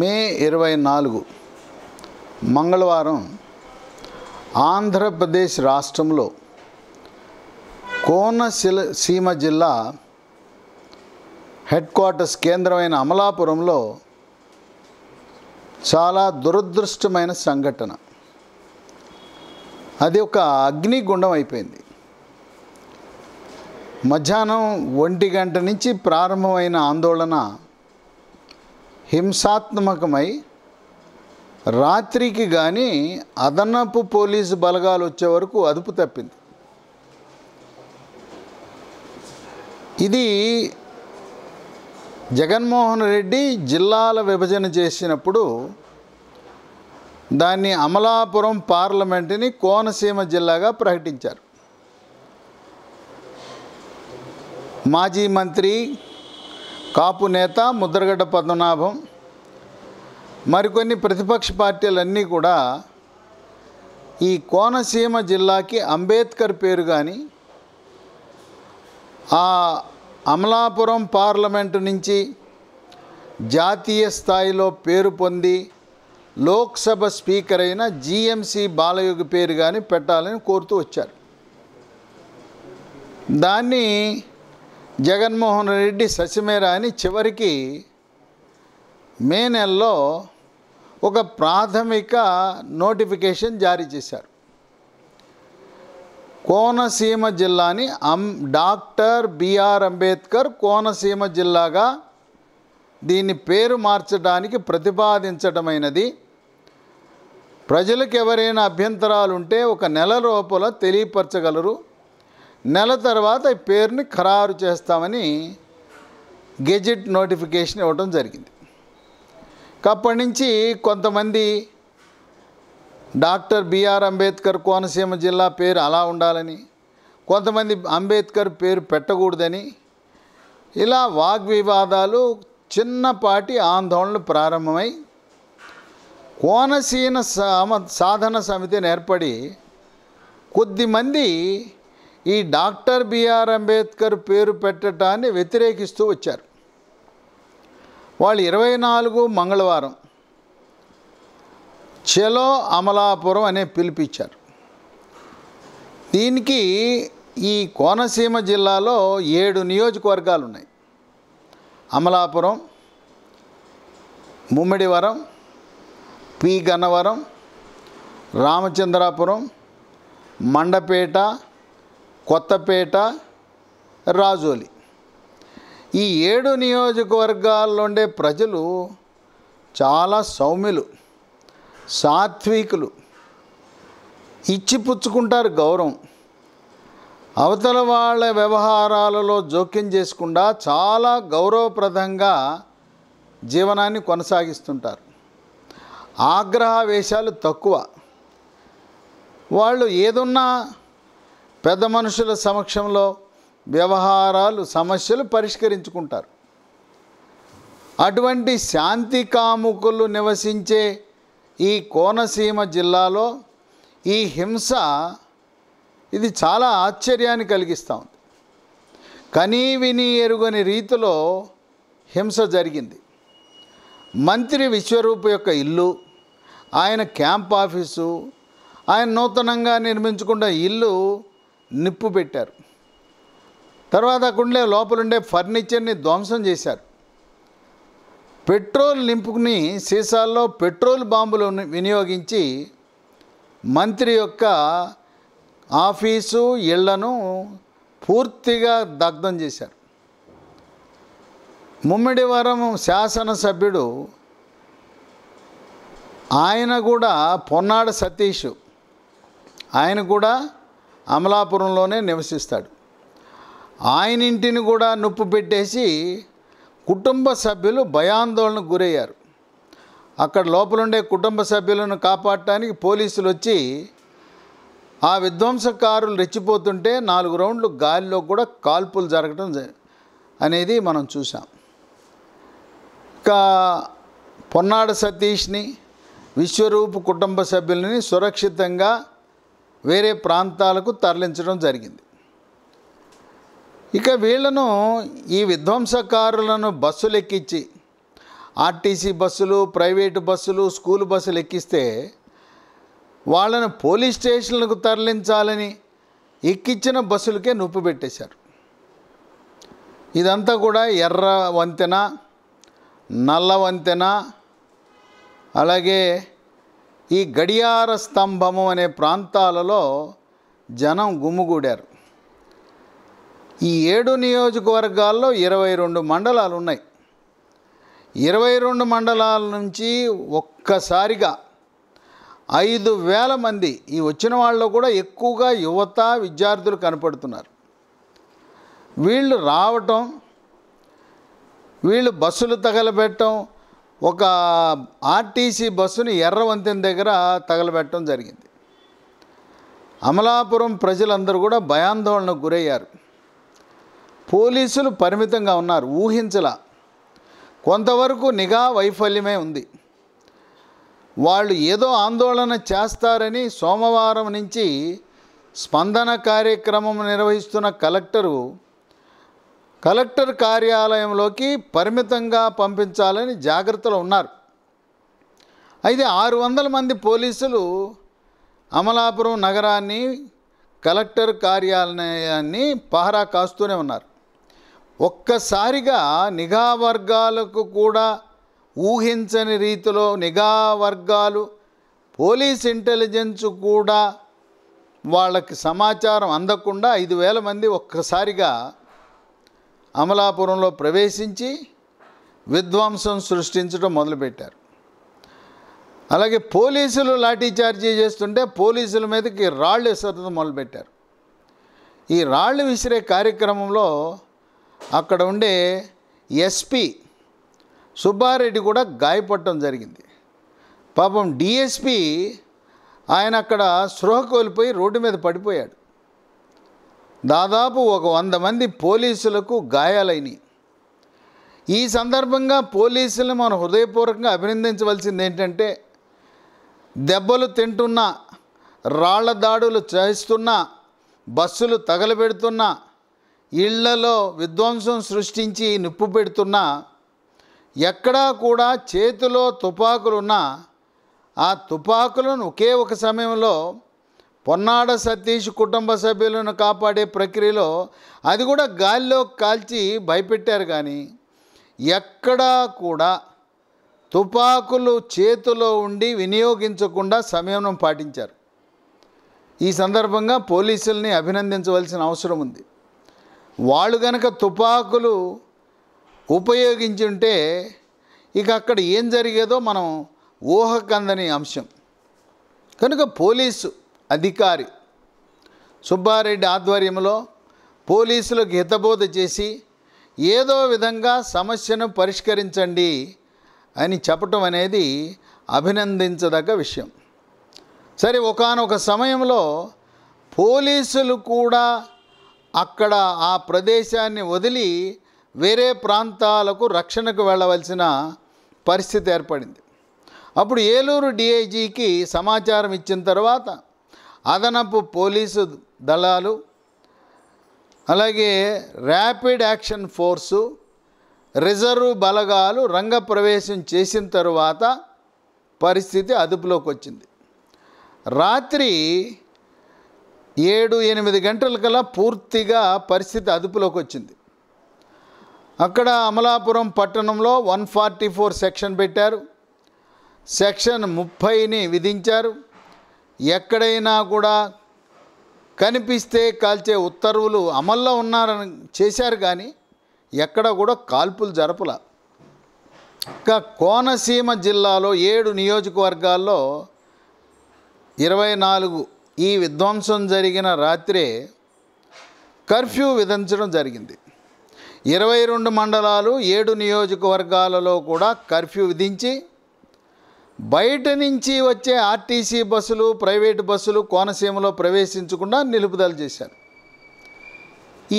మే ఇరవై నాలుగు మంగళవారం ఆంధ్రప్రదేశ్ రాష్ట్రంలో కోనశిల సీమ జిల్లా హెడ్ క్వార్టర్స్ కేంద్రమైన అమలాపురంలో చాలా దురదృష్టమైన సంఘటన అది ఒక అగ్నిగుండం అయిపోయింది మధ్యాహ్నం ఒంటి గంట నుంచి ప్రారంభమైన ఆందోళన హింసాత్మకమై రాత్రికి కానీ అదనపు పోలీసు బలగాలు వచ్చే వరకు అదుపు తప్పింది ఇది జగన్మోహన్ రెడ్డి జిల్లాల విభజన చేసినప్పుడు దాన్ని అమలాపురం పార్లమెంటుని కోనసీమ జిల్లాగా ప్రకటించారు మాజీ మంత్రి కాపు నేత ముద్రగడ్డ పద్మనాభం మరికొన్ని ప్రతిపక్ష పార్టీలన్నీ కూడా ఈ కోనసీమ జిల్లాకి అంబేద్కర్ పేరు కానీ ఆ అమలాపురం పార్లమెంటు నుంచి జాతీయ స్థాయిలో పేరు పొంది లోక్సభ స్పీకర్ అయిన జీఎంసీ బాలయోగి పేరు కానీ పెట్టాలని కోరుతూ వచ్చారు దాన్ని జగన్మోహన్ రెడ్డి సచిమేర అని చివరికి మే నెలలో ఒక ప్రాథమిక నోటిఫికేషన్ జారీ చేశారు కోనసీమ జిల్లాని అం డాక్టర్ బిఆర్ అంబేద్కర్ కోనసీమ జిల్లాగా దీని పేరు మార్చడానికి ప్రతిపాదించటమైనది ప్రజలకు ఎవరైనా అభ్యంతరాలుంటే ఒక నెల లోపల తెలియపరచగలరు నెల తర్వాత ఈ పేరుని ఖరారు చేస్తామని గెజెట్ నోటిఫికేషన్ ఇవ్వడం జరిగింది అప్పటి నుంచి కొంతమంది డాక్టర్ బిఆర్ అంబేద్కర్ కోనసీమ జిల్లా పేరు అలా ఉండాలని కొంతమంది అంబేద్కర్ పేరు పెట్టకూడదని ఇలా వాగ్వివాదాలు చిన్నపాటి ఆందోళనలు ప్రారంభమై కోనసీమ సాధన సమితిని ఏర్పడి కొద్దిమంది ఈ డాక్టర్ బిఆర్ అంబేద్కర్ పేరు పెట్టడాన్ని వ్యతిరేకిస్తూ వచ్చారు వాళ్ళు ఇరవై నాలుగు మంగళవారం చెలో అమలాపురం అనే పిలిపించారు దీనికి ఈ కోనసీమ జిల్లాలో ఏడు నియోజకవర్గాలు ఉన్నాయి అమలాపురం ముమ్మిడివరం పి గన్నవరం రామచంద్రాపురం మండపేట కొత్తపేట రాజోలి ఈ ఏడు నియోజకవర్గాల్లో ఉండే ప్రజలు చాలా సౌమ్యులు సాత్వికులు ఇచ్చిపుచ్చుకుంటారు గౌరవం అవతల వాళ్ళ వ్యవహారాలలో జోక్యం చేసుకుండా చాలా గౌరవప్రదంగా జీవనాన్ని కొనసాగిస్తుంటారు ఆగ్రహ వేషాలు తక్కువ వాళ్ళు ఏదున్నా పెద్ద మనుషుల సమక్షంలో వ్యవహారాలు సమస్యలు పరిష్కరించుకుంటారు అటువంటి శాంతి కాముకులు నివసించే ఈ కోనసీమ జిల్లాలో ఈ హింస ఇది చాలా ఆశ్చర్యాన్ని కలిగిస్తూ ఉంది కనీ విని ఎరుగని రీతిలో హింస జరిగింది మంత్రి విశ్వరూప్ యొక్క ఇల్లు ఆయన క్యాంప్ ఆఫీసు ఆయన నూతనంగా నిర్మించుకున్న ఇల్లు నిప్పు పెట్టారు తర్వాత అక్కడుండే లోపలుండే ఫర్నిచర్ని ధ్వంసం చేశారు పెట్రోల్ నింపుకుని సీసాల్లో పెట్రోల్ బాంబులు వినియోగించి మంత్రి యొక్క ఆఫీసు ఇళ్లను పూర్తిగా దగ్ధం చేశారు ముమ్మిడివరం శాసనసభ్యుడు ఆయన కూడా పొన్నాడ సతీష్ ఆయన కూడా అమలాపురంలోనే నివసిస్తాడు ఆయన ఇంటిని కూడా నొప్పు పెట్టేసి కుటుంబ సభ్యులు భయాందోళనకు గురయ్యారు అక్కడ లోపలుండే కుటుంబ సభ్యులను కాపాడటానికి పోలీసులు వచ్చి ఆ విధ్వంసకారులు రెచ్చిపోతుంటే నాలుగు రౌండ్లు గాలిలో కూడా కాల్పులు జరగడం అనేది మనం చూసాం ఇంకా పొన్నాడ సతీష్ని విశ్వరూపు కుటుంబ సభ్యులని సురక్షితంగా వేరే ప్రాంతాలకు తరలించడం జరిగింది ఇక వీళ్లను ఈ విధ్వంసకారులను బస్సులు ఎక్కించి ఆర్టీసీ బస్సులు ప్రైవేటు బస్సులు స్కూల్ బస్సులు ఎక్కిస్తే వాళ్ళను పోలీస్ స్టేషన్లకు తరలించాలని ఎక్కించిన బస్సులకే నొప్పి పెట్టేశారు ఇదంతా కూడా ఎర్ర వంతెన నల్ల వంతెన అలాగే ఈ గడియార స్తంభము అనే ప్రాంతాలలో జనం గుమ్ముగూడారు ఈ ఏడు నియోజకవర్గాల్లో ఇరవై రెండు మండలాలు ఉన్నాయి ఇరవై రెండు మండలాల నుంచి ఒక్కసారిగా ఐదు వేల మంది ఈ వచ్చిన వాళ్ళు కూడా ఎక్కువగా యువత విద్యార్థులు కనపడుతున్నారు వీళ్ళు రావటం వీళ్ళు బస్సులు తగలబెట్టడం ఒక ఆర్టీసీ బస్సును ఎర్రవంతెన దగ్గర తగలబెట్టడం జరిగింది అమలాపురం ప్రజలందరూ కూడా భయాందోళనకు గురయ్యారు పోలీసులు పరిమితంగా ఉన్నారు ఊహించలా కొంతవరకు నిఘా వైఫల్యమే ఉంది వాళ్ళు ఏదో ఆందోళన చేస్తారని సోమవారం నుంచి స్పందన కార్యక్రమం నిర్వహిస్తున్న కలెక్టరు కలెక్టర్ కార్యాలయంలోకి పరిమితంగా పంపించాలని జాగ్రత్తలు ఉన్నారు అయితే ఆరు వందల మంది పోలీసులు అమలాపురం నగరాన్ని కలెక్టర్ కార్యాలయాన్ని పహరా కాస్తూనే ఉన్నారు ఒక్కసారిగా నిఘా వర్గాలకు కూడా ఊహించని రీతిలో నిఘా వర్గాలు పోలీస్ ఇంటెలిజెన్స్ కూడా వాళ్ళకి సమాచారం అందకుండా ఐదు వేల మంది ఒక్కసారిగా అమలాపురంలో ప్రవేశించి విధ్వంసం సృష్టించడం మొదలుపెట్టారు అలాగే పోలీసులు లాఠీచార్జీ చేస్తుంటే పోలీసుల మీదకి రాళ్ళు విసరడం మొదలుపెట్టారు ఈ రాళ్ళు విసిరే కార్యక్రమంలో అక్కడ ఉండే ఎస్పి సుబ్బారెడ్డి కూడా గాయపడటం జరిగింది పాపం డిఎస్పి ఆయన అక్కడ స్పృహ కోల్పోయి రోడ్డు మీద పడిపోయాడు దాదాపు ఒక వంద మంది పోలీసులకు గాయాలైనవి ఈ సందర్భంగా పోలీసులను మనం హృదయపూర్వకంగా అభినందించవలసింది ఏంటంటే దెబ్బలు తింటున్నా రాళ్ల దాడులు చేస్తున్నా బస్సులు తగలబెడుతున్నా ఇళ్లలో విధ్వంసం సృష్టించి నిప్పు పెడుతున్నా ఎక్కడా కూడా చేతిలో తుపాకులున్నా ఆ తుపాకులను ఒకే ఒక సమయంలో పొన్నాడ సతీష్ కుటుంబ సభ్యులను కాపాడే ప్రక్రియలో అది కూడా గాలిలో కాల్చి భయపెట్టారు కానీ ఎక్కడా కూడా తుపాకులు చేతిలో ఉండి వినియోగించకుండా సంయమనం పాటించారు ఈ సందర్భంగా పోలీసుల్ని అభినందించవలసిన అవసరం ఉంది వాళ్ళు గనక తుపాకులు ఉపయోగించుంటే ఇక అక్కడ ఏం జరిగేదో మనం ఊహకందని అంశం కనుక పోలీసు అధికారి సుబ్బారెడ్డి ఆధ్వర్యంలో పోలీసులకు హితబోధ చేసి ఏదో విధంగా సమస్యను పరిష్కరించండి అని చెప్పటం అనేది అభినందించదగ్గ విషయం సరే ఒకనొక సమయంలో పోలీసులు కూడా అక్కడ ఆ ప్రదేశాన్ని వదిలి వేరే ప్రాంతాలకు రక్షణకు వెళ్ళవలసిన పరిస్థితి ఏర్పడింది అప్పుడు ఏలూరు డిఐజీకి సమాచారం ఇచ్చిన తర్వాత అదనపు పోలీసు దళాలు అలాగే ర్యాపిడ్ యాక్షన్ ఫోర్సు రిజర్వ్ బలగాలు రంగప్రవేశం చేసిన తరువాత పరిస్థితి అదుపులోకి వచ్చింది రాత్రి ఏడు ఎనిమిది గంటలకల్లా పూర్తిగా పరిస్థితి అదుపులోకి వచ్చింది అక్కడ అమలాపురం పట్టణంలో వన్ ఫార్టీ ఫోర్ సెక్షన్ పెట్టారు సెక్షన్ ముప్పైని విధించారు ఎక్కడైనా కూడా కనిపిస్తే కాల్చే ఉత్తర్వులు అమల్లో ఉన్నారని చేశారు కానీ ఎక్కడ కూడా కాల్పులు జరపల ఇంకా కోనసీమ జిల్లాలో ఏడు నియోజకవర్గాల్లో ఇరవై నాలుగు ఈ విధ్వంసం జరిగిన రాత్రే కర్ఫ్యూ విధించడం జరిగింది ఇరవై రెండు మండలాలు ఏడు నియోజకవర్గాలలో కూడా కర్ఫ్యూ విధించి బయట నుంచి వచ్చే ఆర్టీసీ బస్సులు ప్రైవేటు బస్సులు కోనసీమలో ప్రవేశించకుండా నిలుపుదల చేశారు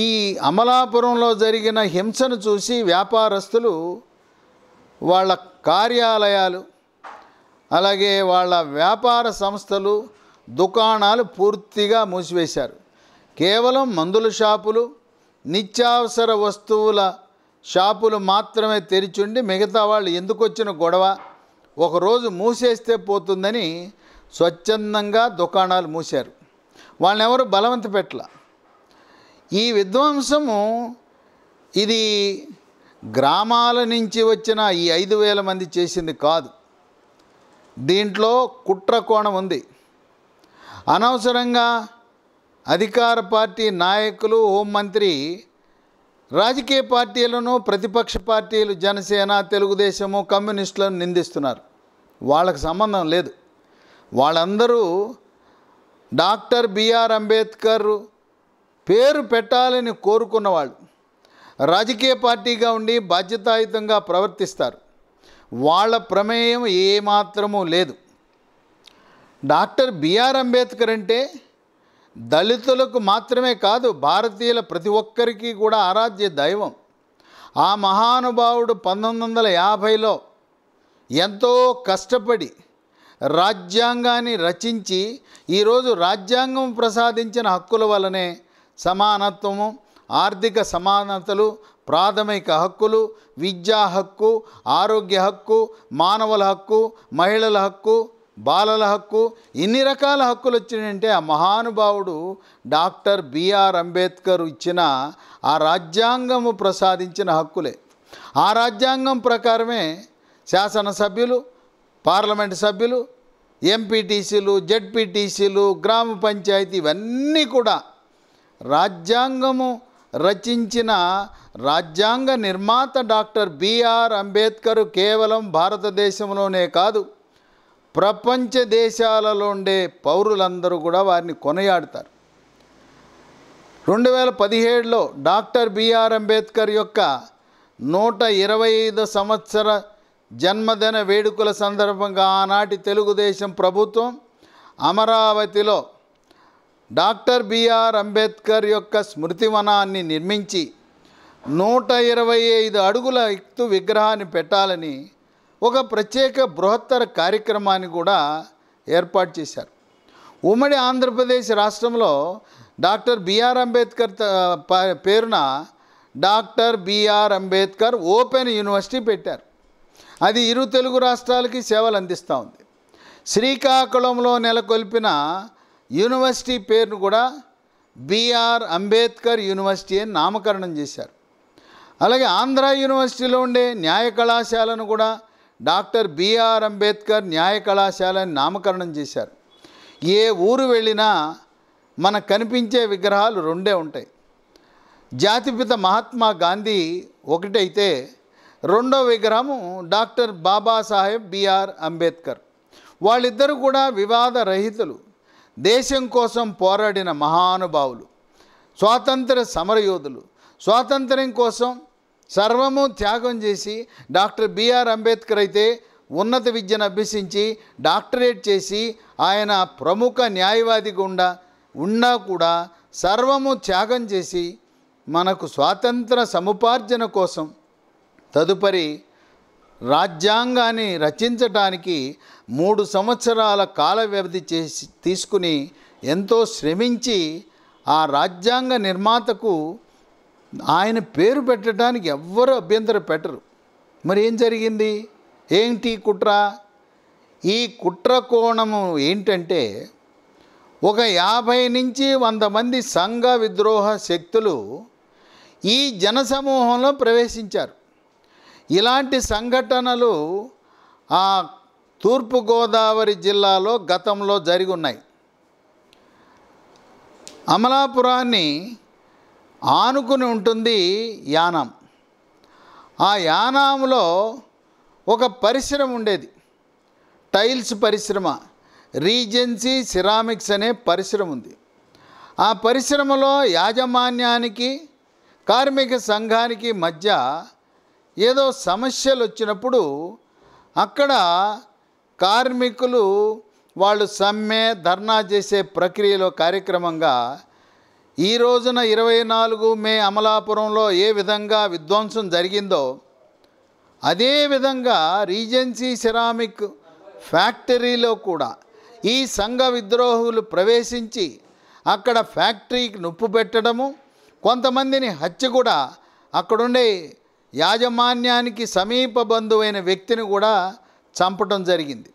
ఈ అమలాపురంలో జరిగిన హింసను చూసి వ్యాపారస్తులు వాళ్ళ కార్యాలయాలు అలాగే వాళ్ళ వ్యాపార సంస్థలు దుకాణాలు పూర్తిగా మూసివేశారు కేవలం మందుల షాపులు నిత్యావసర వస్తువుల షాపులు మాత్రమే తెరిచుండి మిగతా వాళ్ళు ఎందుకు వచ్చిన గొడవ ఒకరోజు మూసేస్తే పోతుందని స్వచ్ఛందంగా దుకాణాలు మూశారు వాళ్ళని ఎవరు బలవంత పెట్టల ఈ విధ్వంసము ఇది గ్రామాల నుంచి వచ్చిన ఈ ఐదు వేల మంది చేసింది కాదు దీంట్లో కుట్ర కోణం ఉంది అనవసరంగా అధికార పార్టీ నాయకులు హోంమంత్రి రాజకీయ పార్టీలను ప్రతిపక్ష పార్టీలు జనసేన తెలుగుదేశము కమ్యూనిస్టులను నిందిస్తున్నారు వాళ్ళకు సంబంధం లేదు వాళ్ళందరూ డాక్టర్ బిఆర్ అంబేద్కర్ పేరు పెట్టాలని కోరుకున్నవాళ్ళు రాజకీయ పార్టీగా ఉండి బాధ్యతాయుతంగా ప్రవర్తిస్తారు వాళ్ళ ప్రమేయం ఏమాత్రమూ లేదు డాక్టర్ బిఆర్ అంబేద్కర్ అంటే దళితులకు మాత్రమే కాదు భారతీయుల ప్రతి ఒక్కరికి కూడా ఆరాధ్య దైవం ఆ మహానుభావుడు పంతొమ్మిది వందల యాభైలో ఎంతో కష్టపడి రాజ్యాంగాన్ని రచించి ఈరోజు రాజ్యాంగం ప్రసాదించిన హక్కుల వలనే సమానత్వము ఆర్థిక సమానతలు ప్రాథమిక హక్కులు విద్యా హక్కు ఆరోగ్య హక్కు మానవుల హక్కు మహిళల హక్కు బాలల హక్కు ఇన్ని రకాల హక్కులు వచ్చినాయంటే ఆ మహానుభావుడు డాక్టర్ బిఆర్ అంబేద్కర్ ఇచ్చిన ఆ రాజ్యాంగము ప్రసాదించిన హక్కులే ఆ రాజ్యాంగం ప్రకారమే శాసనసభ్యులు పార్లమెంట్ సభ్యులు ఎంపీటీసీలు జడ్పీటీసీలు గ్రామ పంచాయతీ ఇవన్నీ కూడా రాజ్యాంగము రచించిన రాజ్యాంగ నిర్మాత డాక్టర్ బిఆర్ అంబేద్కర్ కేవలం భారతదేశంలోనే కాదు ప్రపంచ దేశాలలో ఉండే పౌరులందరూ కూడా వారిని కొనయాడతారు రెండు వేల పదిహేడులో డాక్టర్ బిఆర్ అంబేద్కర్ యొక్క నూట ఇరవై ఐదు సంవత్సర జన్మదిన వేడుకల సందర్భంగా ఆనాటి తెలుగుదేశం ప్రభుత్వం అమరావతిలో డాక్టర్ బిఆర్ అంబేద్కర్ యొక్క స్మృతివనాన్ని నిర్మించి నూట ఇరవై ఐదు అడుగుల ఎత్తు విగ్రహాన్ని పెట్టాలని ఒక ప్రత్యేక బృహత్తర కార్యక్రమాన్ని కూడా ఏర్పాటు చేశారు ఉమ్మడి ఆంధ్రప్రదేశ్ రాష్ట్రంలో డాక్టర్ బిఆర్ అంబేద్కర్ పేరున doctor BR Ambedkar open university పెట్టారు అది ఇరు తెలుగు రాష్ట్రాలకి సేవలు అందిస్తూ ఉంది శ్రీకాకుళంలో నెలకొల్పిన యూనివర్సిటీ పేరును కూడా బిఆర్ అంబేద్కర్ యూనివర్సిటీ అని నామకరణం చేశారు అలాగే ఆంధ్ర యూనివర్సిటీలో ఉండే న్యాయ కళాశాలను కూడా డాక్టర్ బిఆర్ అంబేద్కర్ న్యాయ కళాశాలని నామకరణం చేశారు ఏ ఊరు వెళ్ళినా మనకు కనిపించే విగ్రహాలు రెండే ఉంటాయి జాతిపిత మహాత్మా గాంధీ ఒకటైతే రెండో విగ్రహము డాక్టర్ బాబాసాహెబ్ బిఆర్ అంబేద్కర్ వాళ్ళిద్దరూ కూడా వివాద రహితులు దేశం కోసం పోరాడిన మహానుభావులు స్వాతంత్ర సమరయోధులు స్వాతంత్ర్యం కోసం సర్వము త్యాగం చేసి డాక్టర్ బిఆర్ అంబేద్కర్ అయితే ఉన్నత విద్యను అభ్యసించి డాక్టరేట్ చేసి ఆయన ప్రముఖ న్యాయవాది గుండా ఉన్నా కూడా సర్వము త్యాగం చేసి మనకు స్వాతంత్ర సముపార్జన కోసం తదుపరి రాజ్యాంగాన్ని రచించటానికి మూడు సంవత్సరాల కాల వ్యవధి చేసి తీసుకుని ఎంతో శ్రమించి ఆ రాజ్యాంగ నిర్మాతకు ఆయన పేరు పెట్టడానికి ఎవ్వరు అభ్యంతర పెట్టరు మరి ఏం జరిగింది ఏంటి కుట్ర ఈ కుట్ర కోణము ఏంటంటే ఒక యాభై నుంచి వంద మంది సంఘ విద్రోహ శక్తులు ఈ జనసమూహంలో ప్రవేశించారు ఇలాంటి సంఘటనలు ఆ తూర్పుగోదావరి జిల్లాలో గతంలో జరిగి ఉన్నాయి అమలాపురాన్ని ఆనుకుని ఉంటుంది యానం ఆ యానాంలో ఒక పరిశ్రమ ఉండేది టైల్స్ పరిశ్రమ రీజెన్సీ సిరామిక్స్ అనే పరిశ్రమ ఉంది ఆ పరిశ్రమలో యాజమాన్యానికి కార్మిక సంఘానికి మధ్య ఏదో సమస్యలు వచ్చినప్పుడు అక్కడ కార్మికులు వాళ్ళు సమ్మె ధర్నా చేసే ప్రక్రియలో కార్యక్రమంగా ఈ రోజున ఇరవై నాలుగు మే అమలాపురంలో ఏ విధంగా విధ్వంసం జరిగిందో అదేవిధంగా రీజెన్సీ సిరామిక్ ఫ్యాక్టరీలో కూడా ఈ సంఘ విద్రోహులు ప్రవేశించి అక్కడ ఫ్యాక్టరీకి నొప్పు పెట్టడము కొంతమందిని హత్య కూడా అక్కడుండే యాజమాన్యానికి సమీప బంధువైన వ్యక్తిని కూడా చంపడం జరిగింది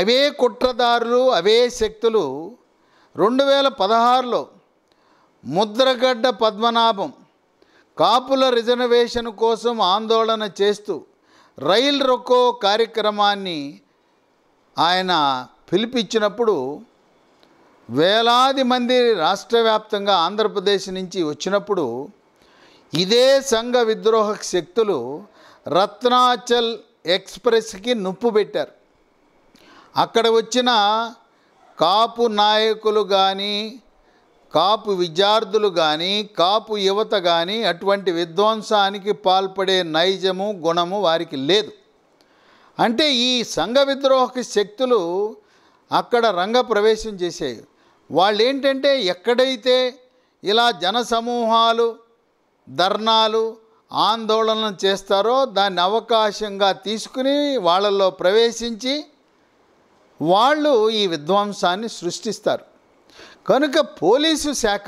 అవే కుట్రదారులు అవే శక్తులు రెండు వేల పదహారులో ముద్రగడ్డ పద్మనాభం కాపుల రిజర్వేషన్ కోసం ఆందోళన చేస్తూ రైల్ రొక్కో కార్యక్రమాన్ని ఆయన పిలిపించినప్పుడు వేలాది మంది రాష్ట్ర వ్యాప్తంగా ఆంధ్రప్రదేశ్ నుంచి వచ్చినప్పుడు ఇదే సంఘ విద్రోహ శక్తులు రత్నాచల్ ఎక్స్ప్రెస్కి నొప్పు పెట్టారు అక్కడ వచ్చిన కాపు నాయకులు కానీ కాపు విద్యార్థులు కానీ కాపు యువత కానీ అటువంటి విధ్వంసానికి పాల్పడే నైజము గుణము వారికి లేదు అంటే ఈ సంఘ విద్రోహక శక్తులు అక్కడ రంగ ప్రవేశం చేసేవి వాళ్ళు ఏంటంటే ఎక్కడైతే ఇలా జనసమూహాలు ధర్నాలు ఆందోళన చేస్తారో దాన్ని అవకాశంగా తీసుకుని వాళ్ళల్లో ప్రవేశించి వాళ్ళు ఈ విధ్వంసాన్ని సృష్టిస్తారు కనుక పోలీసు శాఖ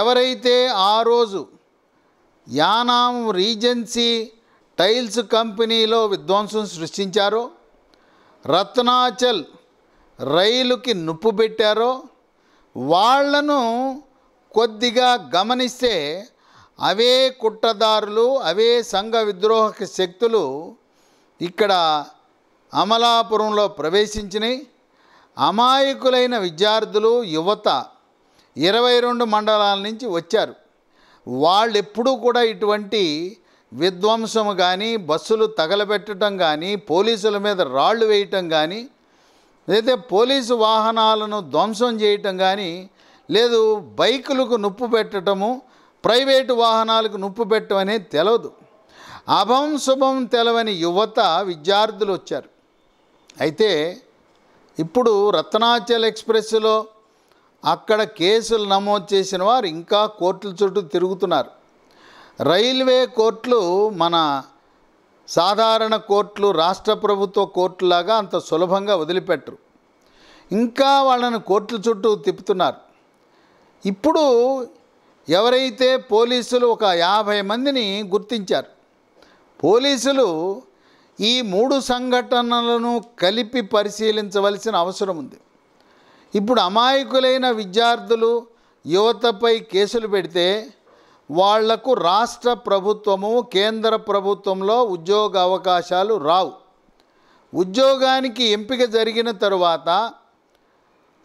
ఎవరైతే ఆ రోజు యానాం రీజెన్సీ టైల్స్ కంపెనీలో విధ్వంసం సృష్టించారో రత్నాచల్ రైలుకి నొప్పు పెట్టారో వాళ్లను కొద్దిగా గమనిస్తే అవే కుట్రదారులు అవే సంఘ విద్రోహక శక్తులు ఇక్కడ అమలాపురంలో ప్రవేశించినాయి అమాయకులైన విద్యార్థులు యువత ఇరవై రెండు మండలాల నుంచి వచ్చారు వాళ్ళు ఎప్పుడూ కూడా ఇటువంటి విధ్వంసం కానీ బస్సులు తగలబెట్టడం కానీ పోలీసుల మీద రాళ్లు వేయటం కానీ లేదా పోలీసు వాహనాలను ధ్వంసం చేయటం కానీ లేదు బైకులకు నొప్పు పెట్టడము ప్రైవేటు వాహనాలకు నొప్పు పెట్టమనే తెలియదు అభం శుభం తెలవని యువత విద్యార్థులు వచ్చారు అయితే ఇప్పుడు రత్నాచల్ ఎక్స్ప్రెస్లో అక్కడ కేసులు నమోదు చేసిన వారు ఇంకా కోర్టుల చుట్టూ తిరుగుతున్నారు రైల్వే కోర్టులు మన సాధారణ కోర్టులు రాష్ట్ర ప్రభుత్వ కోర్టులాగా అంత సులభంగా వదిలిపెట్టరు ఇంకా వాళ్ళని కోర్టుల చుట్టూ తిప్పుతున్నారు ఇప్పుడు ఎవరైతే పోలీసులు ఒక యాభై మందిని గుర్తించారు పోలీసులు ఈ మూడు సంఘటనలను కలిపి పరిశీలించవలసిన అవసరం ఉంది ఇప్పుడు అమాయకులైన విద్యార్థులు యువతపై కేసులు పెడితే వాళ్లకు రాష్ట్ర ప్రభుత్వము కేంద్ర ప్రభుత్వంలో ఉద్యోగ అవకాశాలు రావు ఉద్యోగానికి ఎంపిక జరిగిన తరువాత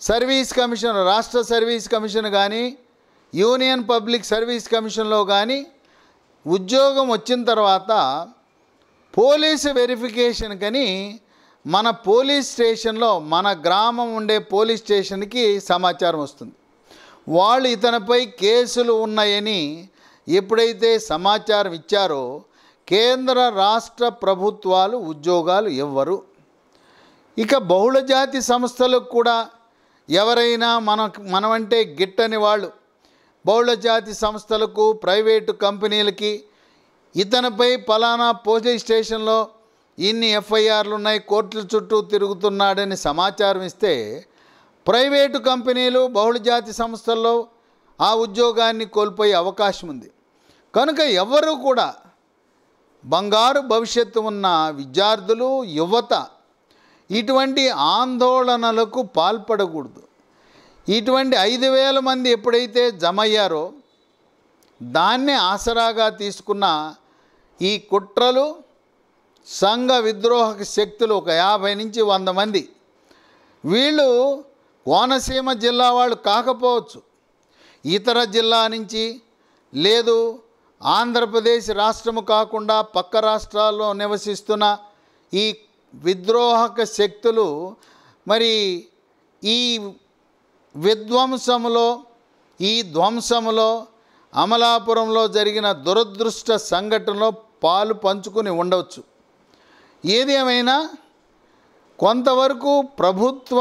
సర్వీస్ కమిషన్ రాష్ట్ర సర్వీస్ కమిషన్ కానీ యూనియన్ పబ్లిక్ సర్వీస్ కమిషన్లో కానీ ఉద్యోగం వచ్చిన తర్వాత పోలీసు వెరిఫికేషన్ కని మన పోలీస్ స్టేషన్లో మన గ్రామం ఉండే పోలీస్ స్టేషన్కి సమాచారం వస్తుంది వాళ్ళు ఇతనిపై కేసులు ఉన్నాయని ఎప్పుడైతే సమాచారం ఇచ్చారో కేంద్ర రాష్ట్ర ప్రభుత్వాలు ఉద్యోగాలు ఇవ్వరు ఇక బహుళజాతి సంస్థలకు కూడా ఎవరైనా మన మనమంటే గిట్టని వాళ్ళు బహుళజాతి సంస్థలకు ప్రైవేటు కంపెనీలకి ఇతనిపై పలానా పోలీస్ స్టేషన్లో ఇన్ని ఎఫ్ఐఆర్లు ఉన్నాయి కోర్టుల చుట్టూ తిరుగుతున్నాడని సమాచారం ఇస్తే ప్రైవేటు కంపెనీలు బహుళజాతి సంస్థల్లో ఆ ఉద్యోగాన్ని కోల్పోయే అవకాశం ఉంది కనుక ఎవరూ కూడా బంగారు భవిష్యత్తు ఉన్న విద్యార్థులు యువత ఇటువంటి ఆందోళనలకు పాల్పడకూడదు ఇటువంటి ఐదు వేల మంది ఎప్పుడైతే జమ అయ్యారో దాన్నే ఆసరాగా తీసుకున్న ఈ కుట్రలు సంఘ విద్రోహక శక్తులు ఒక యాభై నుంచి వంద మంది వీళ్ళు కోనసీమ జిల్లా వాళ్ళు కాకపోవచ్చు ఇతర జిల్లా నుంచి లేదు ఆంధ్రప్రదేశ్ రాష్ట్రము కాకుండా పక్క రాష్ట్రాల్లో నివసిస్తున్న ఈ విద్రోహక శక్తులు మరి ఈ విధ్వంసములో ఈ ధ్వంసములో అమలాపురంలో జరిగిన దురదృష్ట సంఘటనలో పాలు పంచుకొని ఉండవచ్చు ఏది ఏమైనా కొంతవరకు ప్రభుత్వ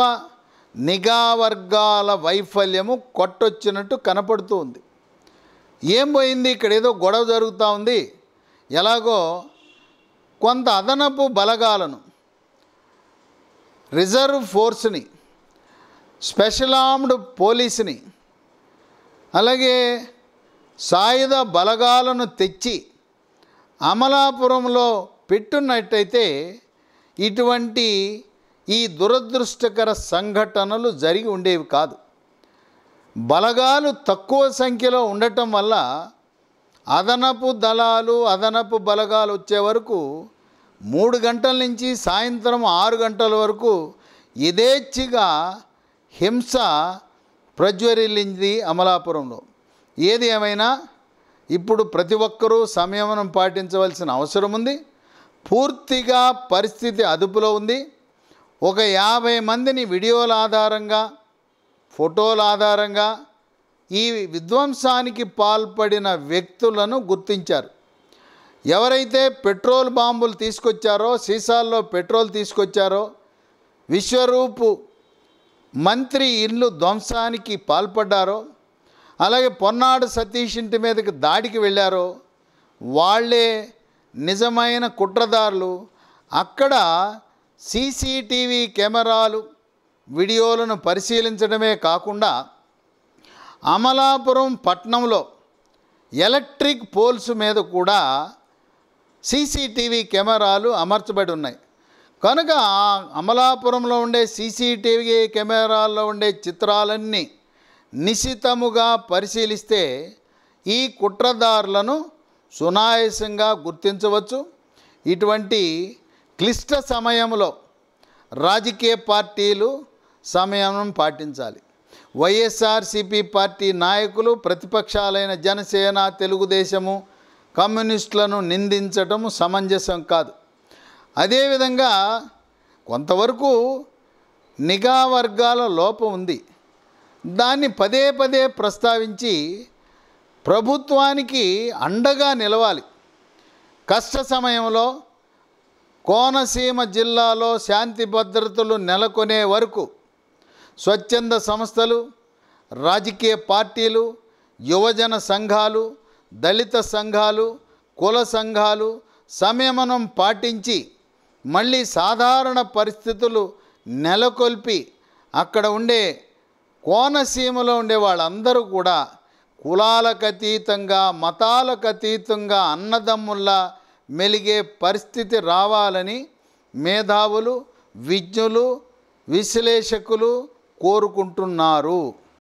నిఘా వర్గాల వైఫల్యము కొట్టొచ్చినట్టు కనపడుతూ ఉంది ఏం పోయింది ఇక్కడ ఏదో గొడవ జరుగుతూ ఉంది ఎలాగో కొంత అదనపు బలగాలను రిజర్వ్ ఫోర్స్ని స్పెషల్ ఆర్మ్డ్ పోలీసుని అలాగే సాయుధ బలగాలను తెచ్చి అమలాపురంలో పెట్టున్నట్టయితే ఇటువంటి ఈ దురదృష్టకర సంఘటనలు జరిగి ఉండేవి కాదు బలగాలు తక్కువ సంఖ్యలో ఉండటం వల్ల అదనపు దళాలు అదనపు బలగాలు వచ్చే వరకు మూడు గంటల నుంచి సాయంత్రం ఆరు గంటల వరకు యథేచ్ఛగా హింస ప్రజ్వరిల్లింది అమలాపురంలో ఏది ఏమైనా ఇప్పుడు ప్రతి ఒక్కరూ సంయమనం పాటించవలసిన అవసరం ఉంది పూర్తిగా పరిస్థితి అదుపులో ఉంది ఒక యాభై మందిని వీడియోల ఆధారంగా ఫోటోల ఆధారంగా ఈ విధ్వంసానికి పాల్పడిన వ్యక్తులను గుర్తించారు ఎవరైతే పెట్రోల్ బాంబులు తీసుకొచ్చారో సీసాల్లో పెట్రోల్ తీసుకొచ్చారో విశ్వరూపు మంత్రి ఇల్లు ధ్వంసానికి పాల్పడ్డారో అలాగే పొన్నాడు సతీష్ ఇంటి మీదకి దాడికి వెళ్ళారో వాళ్ళే నిజమైన కుట్రదారులు అక్కడ సీసీటీవీ కెమెరాలు వీడియోలను పరిశీలించడమే కాకుండా అమలాపురం పట్నంలో ఎలక్ట్రిక్ పోల్స్ మీద కూడా సీసీటీవీ కెమెరాలు అమర్చబడి ఉన్నాయి కనుక అమలాపురంలో ఉండే సీసీటీవీ కెమెరాల్లో ఉండే చిత్రాలన్నీ నిశితముగా పరిశీలిస్తే ఈ కుట్రదారులను సునాయాసంగా గుర్తించవచ్చు ఇటువంటి క్లిష్ట సమయంలో రాజకీయ పార్టీలు సమయం పాటించాలి వైఎస్ఆర్సిపి పార్టీ నాయకులు ప్రతిపక్షాలైన జనసేన తెలుగుదేశము కమ్యూనిస్టులను నిందించటం సమంజసం కాదు అదేవిధంగా కొంతవరకు నిఘా వర్గాల లోపం ఉంది దాన్ని పదే పదే ప్రస్తావించి ప్రభుత్వానికి అండగా నిలవాలి కష్ట సమయంలో కోనసీమ జిల్లాలో శాంతి భద్రతలు నెలకొనే వరకు స్వచ్ఛంద సంస్థలు రాజకీయ పార్టీలు యువజన సంఘాలు దళిత సంఘాలు కుల సంఘాలు సంయమనం పాటించి మళ్ళీ సాధారణ పరిస్థితులు నెలకొల్పి అక్కడ ఉండే కోనసీమలో ఉండే వాళ్ళందరూ కూడా కులాలకు అతీతంగా మతాలకు అతీతంగా అన్నదమ్ముల్లా మెలిగే పరిస్థితి రావాలని మేధావులు విజ్ఞులు విశ్లేషకులు కోరుకుంటున్నారు